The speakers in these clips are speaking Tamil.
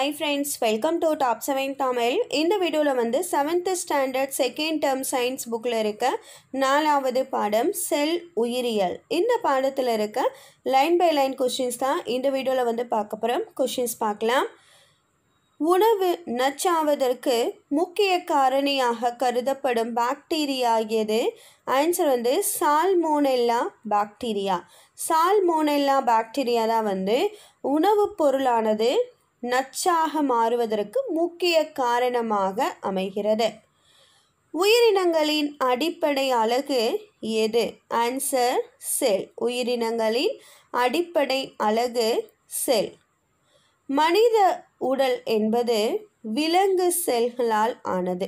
high friends welcome to top seven Tamil இந்த வீடியோவில் வந்து seventh standard second term science புக்கில் இருக்க நாலாவது பாடம் செல் உயிரியல் இந்த பாடத்தில் இருக்க லைன் பை லைன் கொஷின்ஸ் தான் இந்த வீடியோவில் வந்து பார்க்க போகிறோம் கொஷின்ஸ் பார்க்கலாம் உணவு நச்சாவதற்கு முக்கிய காரணியாக கருதப்படும் பாக்டீரியா எது ஆன்சர் வந்து சால்மோனெல்லா பாக்டீரியா சால்மோனெல்லா பாக்டீரியா தான் வந்து உணவுப் பொருளானது நச்சாக மாறுவதற்கு முக்கிய காரணமாக அமைகிறது உயிரினங்களின் அடிப்படை அழகு எது ஆன்சர் செல் உயிரினங்களின் அடிப்படை அழகு செல் மனித உடல் என்பது விலங்கு செல்களால் ஆனது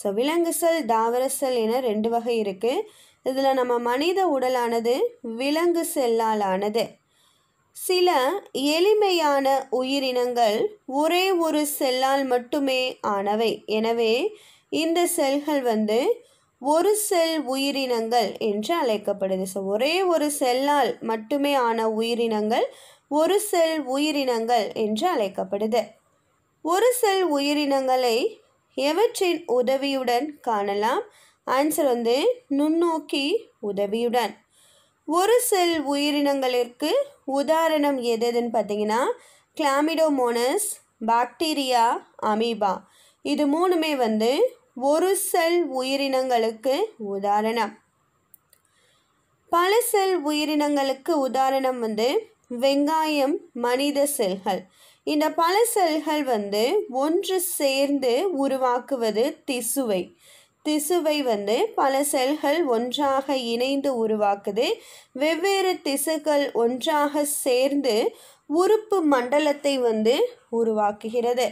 ஸோ விலங்கு செல் தாவர செல் என ரெண்டு வகை இருக்குது இதில் நம்ம மனித உடலானது விலங்கு செல்லால் ஆனது சில எளிமையான உயிரினங்கள் ஒரே ஒரு செல்லால் மட்டுமே ஆனவை எனவே இந்த செல்கள் வந்து ஒரு செல் உயிரினங்கள் என்று அழைக்கப்படுது ஸோ ஒரே ஒரு செல்லால் மட்டுமே ஆன உயிரினங்கள் ஒரு செல் உயிரினங்கள் என்று அழைக்கப்படுது ஒரு செல் உயிரினங்களை எவற்றின் உதவியுடன் காணலாம் ஆன்சர் வந்து நுண்ணோக்கி உதவியுடன் ஒரு செல் உயிரினங்களிற்கு உதாரணம் எது எதுன்னு பார்த்தீங்கன்னா கிளாமிடோமோனஸ் பாக்டீரியா அமீபா இது மூணுமே வந்து ஒரு செல் உயிரினங்களுக்கு உதாரணம் பல செல் உயிரினங்களுக்கு உதாரணம் வந்து வெங்காயம் மனித செல்கள் இந்த பல செல்கள் வந்து ஒன்று சேர்ந்து உருவாக்குவது திசுவை திசுவை வந்து பல செல்கள் ஒன்றாக இணைந்து உருவாக்குது வெவ்வேறு திசுக்கள் ஒன்றாக சேர்ந்து உறுப்பு மண்டலத்தை வந்து உருவாக்குகிறது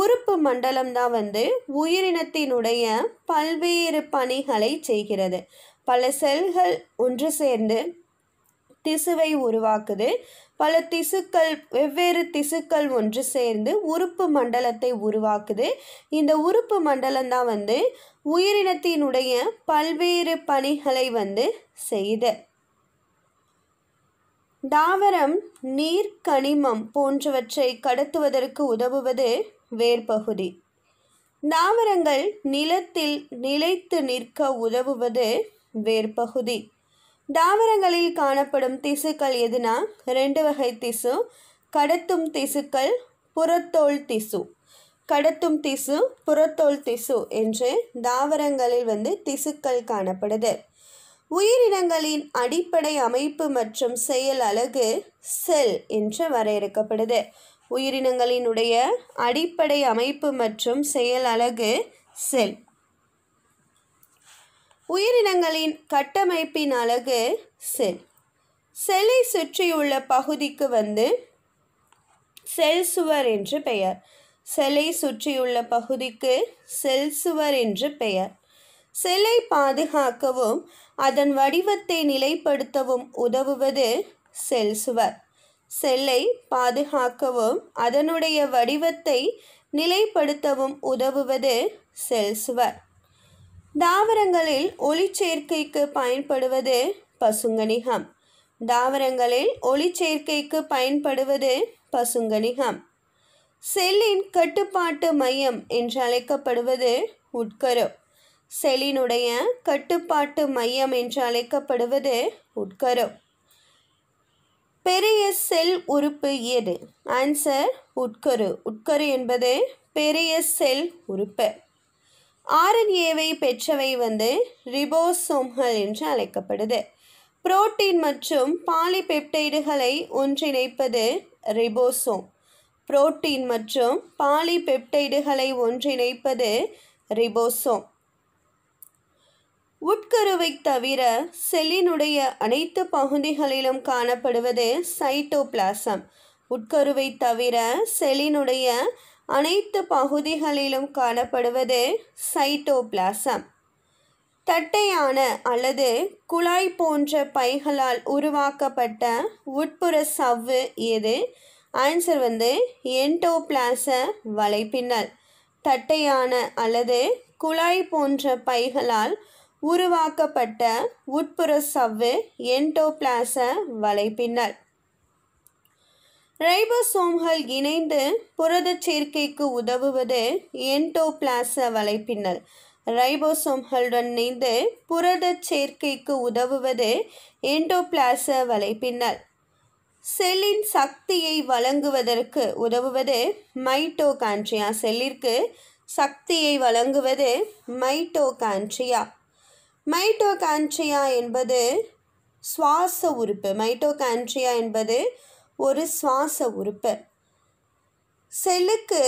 உறுப்பு மண்டலம் தான் வந்து உயிரினத்தினுடைய பல்வேறு பணிகளை செய்கிறது பல செல்கள் ஒன்று சேர்ந்து திசுவை உருவாக்குது பல திசுக்கள் வெவ்வேறு திசுக்கள் ஒன்று சேர்ந்து உறுப்பு மண்டலத்தை உருவாக்குது இந்த உறுப்பு மண்டலம் தான் வந்து உயிரினத்தினுடைய பல்வேறு பணிகளை வந்து செய்து தாவரம் நீர் கனிமம் போன்றவற்றை கடத்துவதற்கு உதவுவது வேர்பகுதி தாவரங்கள் நிலத்தில் நிலைத்து நிற்க உதவுவது வேர்பகுதி தாவரங்களில் காணப்படும் திசுக்கள் எதுனா ரெண்டு வகை திசு கடத்தும் திசுக்கள் புறத்தோல் திசு கடத்தும் திசு புறத்தோல் திசு என்று தாவரங்களில் வந்து திசுக்கள் காணப்படுது உயிரினங்களின் அடிப்படை அமைப்பு மற்றும் செயல் அலகு செல் என்று வரையறுக்கப்படுது உயிரினங்களினுடைய அடிப்படை அமைப்பு மற்றும் செயல் அலகு செல் உயிரினங்களின் கட்டமைப்பின் அழகு செல் செல்லை சுற்றியுள்ள பகுதிக்கு வந்து செல் சுவர் என்று பெயர் செல்லை சுற்றியுள்ள பகுதிக்கு செல் சுவர் என்று பெயர் செல்லை பாதுகாக்கவும் அதன் வடிவத்தை நிலைப்படுத்தவும் உதவுவது செல் சுவர் செல்லை பாதுகாக்கவும் அதனுடைய வடிவத்தை நிலைப்படுத்தவும் உதவுவது செல் சுவர் தாவரங்களில் சேர்க்கைக்கு பயன்படுவது பசுங்கணிகம் தாவரங்களில் சேர்க்கைக்கு பயன்படுவது பசுங்கணிகம் செல்லின் கட்டுப்பாட்டு மையம் என்று அழைக்கப்படுவது உட்கரு செல்லினுடைய கட்டுப்பாட்டு மையம் என்று அழைக்கப்படுவது உட்கரு பெரிய செல் உறுப்பு எது ஆன்சர் உட்கரு உட்கரு என்பது பெரிய செல் உறுப்பு ஆர்என்ஏவை பெற்றவை வந்து ரிபோசோம்கள் என்று அழைக்கப்படுது புரோட்டீன் மற்றும் பாலிபெப்டைடுகளை ஒன்றிணைப்பது ரிபோசோம் புரோட்டீன் மற்றும் பாலிபெப்டைடுகளை ஒன்றிணைப்பது ரிபோசோம் உட்கருவை தவிர செல்லினுடைய அனைத்து பகுதிகளிலும் காணப்படுவது சைட்டோபிளாசம் உட்கருவை தவிர செல்லினுடைய அனைத்து பகுதிகளிலும் காணப்படுவது சைட்டோபிளாசம் தட்டையான அல்லது குழாய் போன்ற பைகளால் உருவாக்கப்பட்ட உட்புற சவ்வு எது ஆன்சர் வந்து என்டோபிளாச வலைப்பின்னல் தட்டையான அல்லது குழாய் போன்ற பைகளால் உருவாக்கப்பட்ட உட்புற சவ்வு என்டோபிளாச வலைப்பின்னல் ரைபோசோம்கள் இணைந்து புரத சேர்க்கைக்கு உதவுவது என்டோபிளாச வலைப்பின்னல் ரைபோசோம்களுடன் இணைந்து புரத சேர்க்கைக்கு உதவுவது என்டோபிளாச வலைப்பின்னல் செல்லின் சக்தியை வழங்குவதற்கு உதவுவது மைட்டோகான்ட்ரியா செல்லிற்கு சக்தியை வழங்குவது மைட்டோகான்ட்ரியா மைட்டோகான்ட்ரியா என்பது சுவாச உறுப்பு மைட்டோகான்ட்ரியா என்பது ஒரு சுவாச உறுப்பு செல்லுக்கு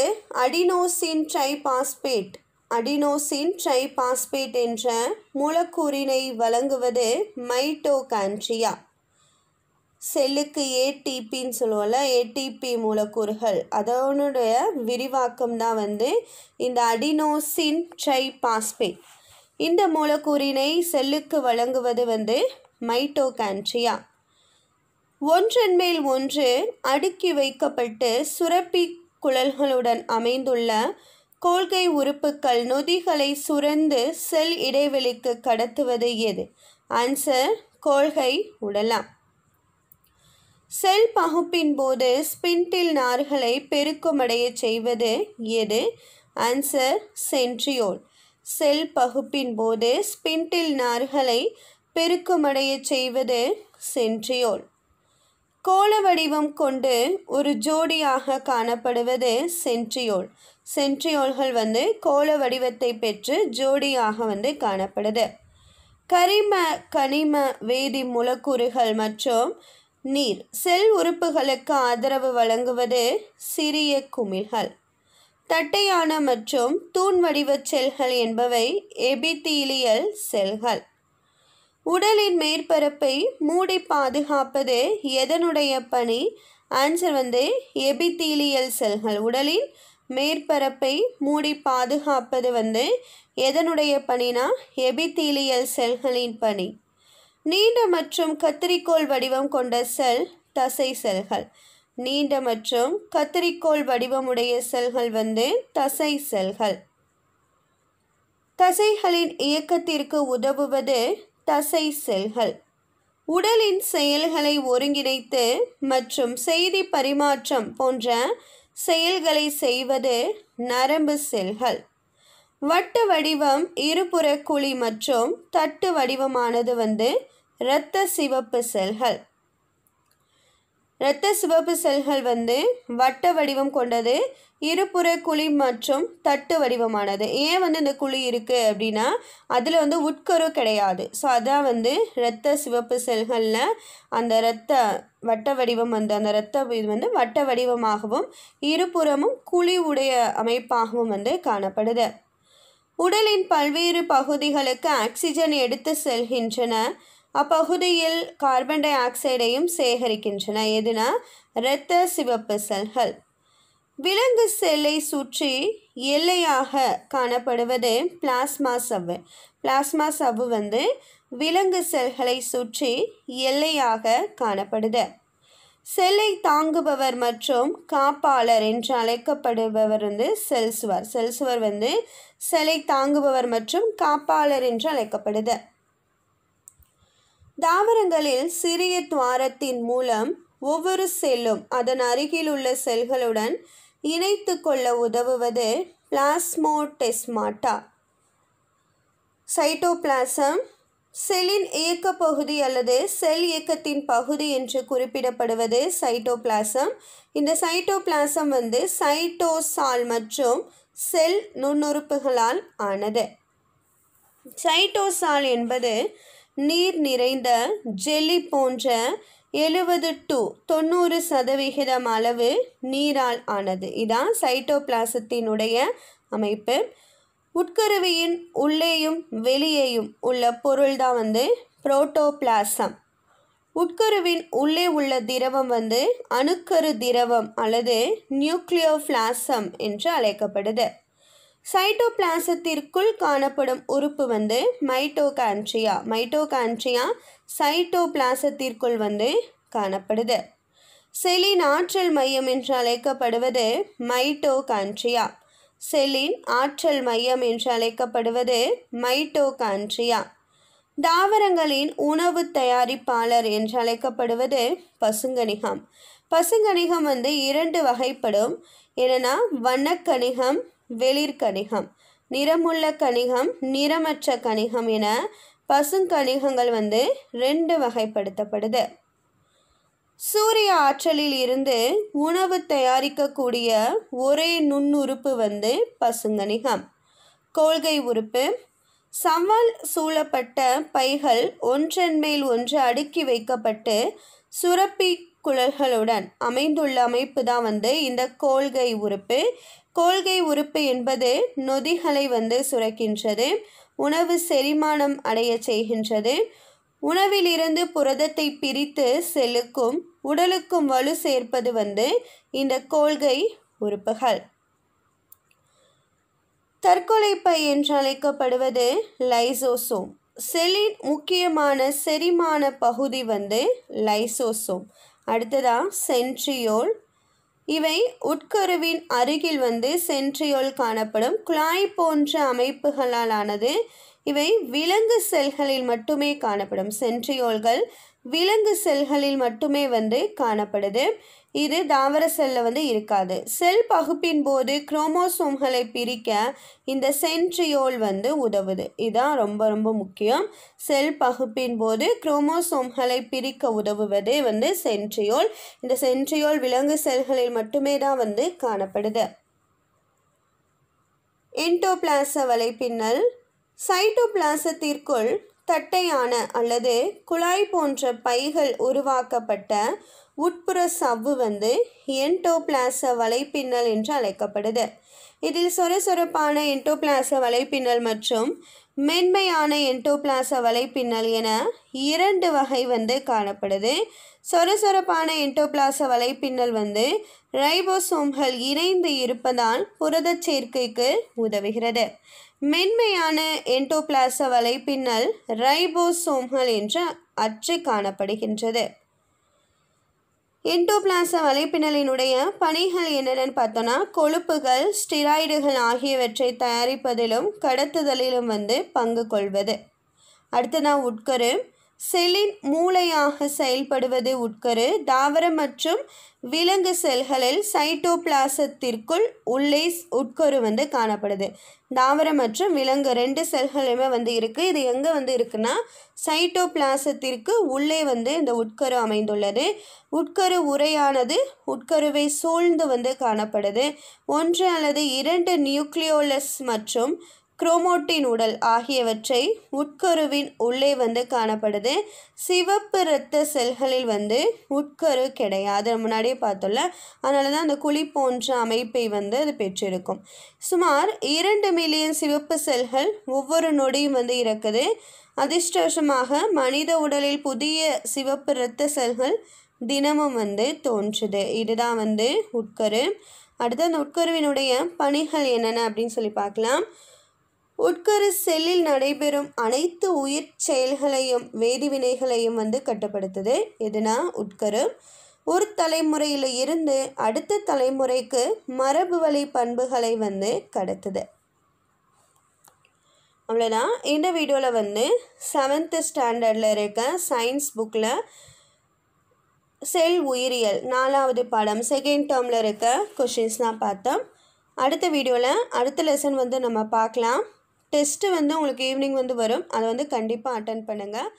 அடினோசின் ட்ரைபாஸ்பேட் அடினோசின் ட்ரைபாஸ்பேட் என்ற மூலக்கூறினை வழங்குவது மைட்டோகான்ட்ரியா செல்லுக்கு ஏடிபின்னு சொல்லுவோம்ல ஏடிபி மூலக்கூறுகள் அதனுடைய விரிவாக்கம் தான் வந்து இந்த அடினோசின் ட்ரைபாஸ்பேட் இந்த மூலக்கூறினை செல்லுக்கு வழங்குவது வந்து மைட்டோகான்ட்ரியா ஒன்றன்மேல் ஒன்று அடுக்கி வைக்கப்பட்டு சுரப்பி குழல்களுடன் அமைந்துள்ள கோல்கை உறுப்புகள் நொதிகளை சுரந்து செல் இடைவெளிக்கு கடத்துவது எது ஆன்சர் கோல்கை உடலாம் செல் பகுப்பின் போது ஸ்பிண்டில் நார்களை பெருக்கமடைய செய்வது எது ஆன்சர் சென்ட்ரியோல் செல் பகுப்பின் போது ஸ்பிண்டில் நார்களை பெருக்கமடைய செய்வது சென்ட்ரியோல் கோல வடிவம் கொண்டு ஒரு ஜோடியாக காணப்படுவது சென்ட்ரியோல் சென்ட்ரியோல்கள் வந்து கோல வடிவத்தை பெற்று ஜோடியாக வந்து காணப்படுது கரிம கனிம வேதி மூலக்கூறுகள் மற்றும் நீர் செல் உறுப்புகளுக்கு ஆதரவு வழங்குவது சிறிய குமிழ்கள் தட்டையான மற்றும் தூண் வடிவ செல்கள் என்பவை எபித்தீலியல் செல்கள் உடலின் மேற்பரப்பை மூடி பாதுகாப்பது எதனுடைய பணி ஆன்சர் வந்து எபித்தீலியல் செல்கள் உடலின் மேற்பரப்பை மூடி பாதுகாப்பது வந்து எதனுடைய பணினா எபித்தீலியல் செல்களின் பணி நீண்ட மற்றும் கத்திரிக்கோள் வடிவம் கொண்ட செல் தசை செல்கள் நீண்ட மற்றும் கத்திரிக்கோள் வடிவமுடைய செல்கள் வந்து தசை செல்கள் தசைகளின் இயக்கத்திற்கு உதவுவது தசை செல்கள் உடலின் செயல்களை ஒருங்கிணைத்து மற்றும் செய்தி பரிமாற்றம் போன்ற செயல்களை செய்வது நரம்பு செல்கள் வட்டு வடிவம் இருபுற குழி மற்றும் தட்டு வடிவமானது வந்து இரத்த சிவப்பு செல்கள் இரத்த சிவப்பு செல்கள் வந்து வட்ட வடிவம் கொண்டது இருபுற குழி மற்றும் தட்டு வடிவமானது ஏன் வந்து இந்த குழி இருக்குது அப்படின்னா அதில் வந்து உட்கரு கிடையாது ஸோ அதான் வந்து இரத்த சிவப்பு செல்களில் அந்த இரத்த வட்ட வடிவம் வந்து அந்த இரத்த இது வந்து வட்ட வடிவமாகவும் இருபுறமும் குழி உடைய அமைப்பாகவும் வந்து காணப்படுது உடலின் பல்வேறு பகுதிகளுக்கு ஆக்சிஜன் எடுத்து செல்கின்றன அப்பகுதியில் கார்பன் டை ஆக்சைடையும் சேகரிக்கின்றன எதுனா இரத்த சிவப்பு செல்கள் விலங்கு செல்லை சுற்றி எல்லையாக காணப்படுவது பிளாஸ்மா சவ்வு பிளாஸ்மா சவ்வு வந்து விலங்கு செல்களை சுற்றி எல்லையாக காணப்படுது செல்லை தாங்குபவர் மற்றும் காப்பாளர் என்று அழைக்கப்படுபவர் வந்து செல்சுவர் செல்சுவர் வந்து செல்லை தாங்குபவர் மற்றும் காப்பாளர் என்று அழைக்கப்படுது தாவரங்களில் சிறிய துவாரத்தின் மூலம் ஒவ்வொரு செல்லும் அதன் அருகில் உள்ள செல்களுடன் இணைத்து கொள்ள உதவுவது பிளாஸ்மோடெஸ்மாட்டா சைட்டோபிளாசம் செல்லின் இயக்க பகுதி அல்லது செல் இயக்கத்தின் பகுதி என்று குறிப்பிடப்படுவது சைட்டோபிளாசம் இந்த சைட்டோபிளாசம் வந்து சைட்டோசால் மற்றும் செல் நுண்ணுறுப்புகளால் ஆனது சைட்டோசால் என்பது நீர் நிறைந்த ஜெல்லி போன்ற எழுபது டு தொண்ணூறு சதவிகிதம் அளவு நீரால் ஆனது இதான் சைட்டோபிளாசத்தினுடைய அமைப்பு உட்கருவியின் உள்ளேயும் வெளியேயும் உள்ள பொருள் தான் வந்து புரோட்டோபிளாசம் உட்கருவின் உள்ளே உள்ள திரவம் வந்து அணுக்கரு திரவம் அல்லது நியூக்ளியோபிளாசம் என்று அழைக்கப்படுது சைட்டோபிளாசத்திற்குள் காணப்படும் உறுப்பு வந்து மைட்டோகான்ட்ரியா மைட்டோகான்ட்ரியா சைட்டோபிளாசத்திற்குள் வந்து காணப்படுது செலின் ஆற்றல் மையம் என்று அழைக்கப்படுவது மைட்டோகான்ட்ரியா செலின் ஆற்றல் மையம் என்று அழைக்கப்படுவது மைட்டோகான்ட்ரியா தாவரங்களின் உணவு தயாரிப்பாளர் என்று அழைக்கப்படுவது பசுங்கணிகம் பசுங்கணிகம் வந்து இரண்டு வகைப்படும் என்னன்னா வண்ணக்கணிகம் வெளிர் கணிகம் நிறமுள்ள கணிகம் நிறமற்ற கணிகம் என பசுங்கணிகங்கள் வந்து ரெண்டு வகைப்படுத்தப்படுது சூரிய ஆற்றலில் இருந்து உணவு தயாரிக்கக்கூடிய ஒரே நுண்ணுறுப்பு வந்து பசுங்கணிகம் கோள்கை உறுப்பு சவால் சூழப்பட்ட பைகள் ஒன்றன்மேல் ஒன்று அடுக்கி வைக்கப்பட்டு சுரப்பி குழல்களுடன் அமைந்துள்ள அமைப்பு தான் வந்து இந்த கோள்கை உறுப்பு கோள்கை உறுப்பு என்பது நொதிகளை வந்து சுரக்கின்றது உணவு செரிமானம் அடைய செய்கின்றது உணவிலிருந்து புரதத்தை பிரித்து செல்லுக்கும் உடலுக்கும் வலு சேர்ப்பது வந்து இந்த கோள்கை உறுப்புகள் தற்கொலை பை என்று அழைக்கப்படுவது லைசோசோம் செல்லின் முக்கியமான செரிமான பகுதி வந்து லைசோசோம் அடுத்ததாக சென்ட்ரியோல் இவை உட்கருவின் அருகில் வந்து சென்ட்ரியோல் காணப்படும் குழாய் போன்ற அமைப்புகளால் ஆனது இவை விலங்கு செல்களில் மட்டுமே காணப்படும் சென்ட்ரியோல்கள் விலங்கு செல்களில் மட்டுமே வந்து காணப்படுது இது தாவர செல்லில் வந்து இருக்காது செல் பகுப்பின் போது குரோமோசோம்களை பிரிக்க இந்த சென்ட்ரியோல் வந்து உதவுது இதுதான் ரொம்ப ரொம்ப முக்கியம் செல் பகுப்பின் போது குரோமோசோம்களை பிரிக்க உதவுவது வந்து சென்ட்ரியோல் இந்த சென்ட்ரியோல் விலங்கு செல்களில் மட்டுமே தான் வந்து காணப்படுது என்டோபிளாச வலைப்பின்னல் சைட்டோபிளாசத்திற்குள் தட்டையான அல்லது குழாய் போன்ற பைகள் உருவாக்கப்பட்ட உட்புற சவ்வு வந்து என்டோபிளாச வலைப்பின்னல் என்று அழைக்கப்படுது இதில் சொரசொரப்பான என்டோபிளாச வலைப்பின்னல் மற்றும் மென்மையான என்டோபிளாச வலைப்பின்னல் என இரண்டு வகை வந்து காணப்படுது சொரசொரப்பான என்டோபிளாச வலைப்பின்னல் வந்து ரைபோசோம்கள் இணைந்து இருப்பதால் புரத சேர்க்கைக்கு உதவுகிறது மென்மையான என்டோபிளாச வலைப்பின்னல் ரைபோசோம்கள் என்று அச்சு காணப்படுகின்றது இன்டோபிளாச வலைப்பின்னலினுடைய பணிகள் என்னென்னு பார்த்தோன்னா கொழுப்புகள் ஸ்டிராய்டுகள் ஆகியவற்றை தயாரிப்பதிலும் கடத்துதலிலும் வந்து பங்கு கொள்வது அடுத்ததான் உட்கரு செல்லின் மூளையாக செயல்படுவது உட்கரு தாவர மற்றும் விலங்கு செல்களில் சைட்டோபிளாசத்திற்குள் உள்ளே உட்கரு வந்து காணப்படுது தாவர மற்றும் விலங்கு ரெண்டு செல்களுமே வந்து இருக்குது இது எங்கே வந்து இருக்குன்னா சைட்டோபிளாசத்திற்கு உள்ளே வந்து இந்த உட்கரு அமைந்துள்ளது உட்கரு உரையானது உட்கருவை சூழ்ந்து வந்து காணப்படுது ஒன்று அல்லது இரண்டு நியூக்ளியோலஸ் மற்றும் குரோமோட்டின் உடல் ஆகியவற்றை உட்கருவின் உள்ளே வந்து காணப்படுது சிவப்பு இரத்த செல்களில் வந்து உட்கரு கிடையாது முன்னாடியே பார்த்தோம்ல அதனால தான் அந்த குழி போன்ற அமைப்பை வந்து அது பெற்றிருக்கும் சுமார் இரண்டு மில்லியன் சிவப்பு செல்கள் ஒவ்வொரு நொடியும் வந்து இறக்குது அதிர்ஷ்டவசமாக மனித உடலில் புதிய சிவப்பு இரத்த செல்கள் தினமும் வந்து தோன்றுது இதுதான் வந்து உட்கரு அடுத்து அந்த உட்கருவினுடைய பணிகள் என்னென்ன அப்படின்னு சொல்லி பார்க்கலாம் உட்கரு செல்லில் நடைபெறும் அனைத்து உயிர் செயல்களையும் வேதிவினைகளையும் வந்து கட்டுப்படுத்துது எதுனா உட்கரு ஒரு தலைமுறையில் இருந்து அடுத்த தலைமுறைக்கு மரபு வழி பண்புகளை வந்து கடத்துது அவ்வளோதான் இந்த வீடியோவில் வந்து செவன்த்து ஸ்டாண்டர்டில் இருக்க சயின்ஸ் புக்கில் செல் உயிரியல் நாலாவது பாடம் செகண்ட் டேர்மில் இருக்க கொஷின்ஸ் தான் பார்த்தோம் அடுத்த வீடியோவில் அடுத்த லெசன் வந்து நம்ம பார்க்கலாம் டெஸ்ட்டு வந்து உங்களுக்கு ஈவினிங் வந்து வரும் அதை வந்து கண்டிப்பாக அட்டன் பண்ணுங்கள்